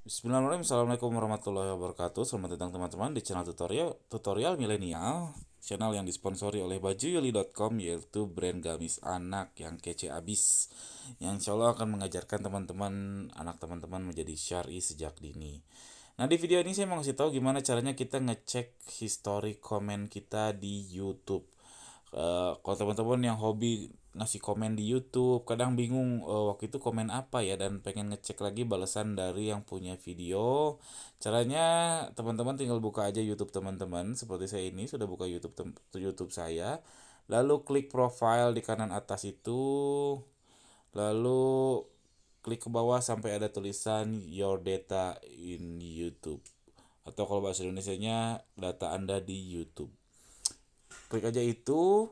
Bismillahirrahmanirrahim Assalamualaikum warahmatullahi wabarakatuh Selamat datang teman-teman di channel tutorial tutorial milenial Channel yang disponsori oleh bajuyuli.com Yaitu brand gamis anak yang kece abis Yang insya Allah akan mengajarkan teman-teman Anak teman-teman menjadi syari sejak dini Nah di video ini saya mau ngasih tahu gimana caranya kita ngecek histori komen kita di Youtube Eh, kalau teman-teman yang hobi ngasih komen di YouTube kadang bingung uh, waktu itu komen apa ya dan pengen ngecek lagi balasan dari yang punya video caranya teman-teman tinggal buka aja YouTube teman-teman seperti saya ini sudah buka YouTube YouTube saya lalu klik profile di kanan atas itu lalu klik ke bawah sampai ada tulisan your data in YouTube atau kalau bahasa indonesia data Anda di YouTube klik aja itu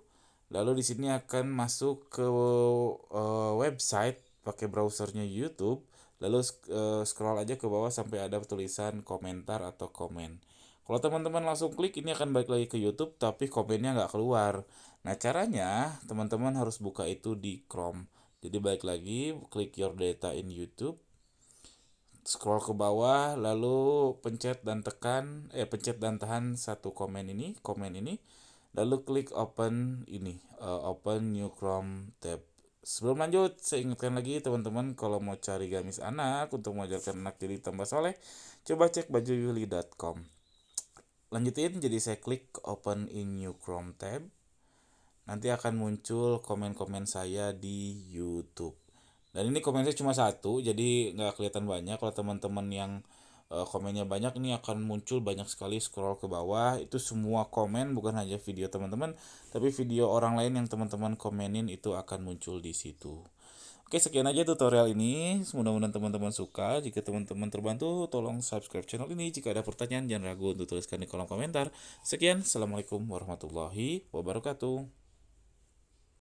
lalu di sini akan masuk ke uh, website pakai browsernya YouTube lalu uh, scroll aja ke bawah sampai ada tulisan komentar atau komen kalau teman-teman langsung klik ini akan balik lagi ke YouTube tapi komennya nggak keluar nah caranya teman-teman harus buka itu di Chrome jadi balik lagi klik your data in YouTube scroll ke bawah lalu pencet dan tekan eh pencet dan tahan satu komen ini komen ini lalu klik open ini uh, open new chrome tab sebelum lanjut saya ingatkan lagi teman-teman kalau mau cari gamis anak untuk mengajarkan anak jadi tambah soleh coba cek bajuyuli.com lanjutin jadi saya klik open in new chrome tab nanti akan muncul komen-komen saya di YouTube dan ini komen saya cuma satu jadi nggak kelihatan banyak kalau teman-teman yang uh, komennya banyak ini akan muncul banyak sekali scroll ke bawah itu semua komen bukan hanya video teman-teman tapi video orang lain yang teman-teman komenin itu akan muncul di situ Oke sekian aja tutorial ini Mudah-mudahan teman-teman suka Jika teman-teman terbantu tolong subscribe channel ini Jika ada pertanyaan jangan ragu untuk tuliskan di kolom komentar Sekian Assalamualaikum warahmatullahi wabarakatuh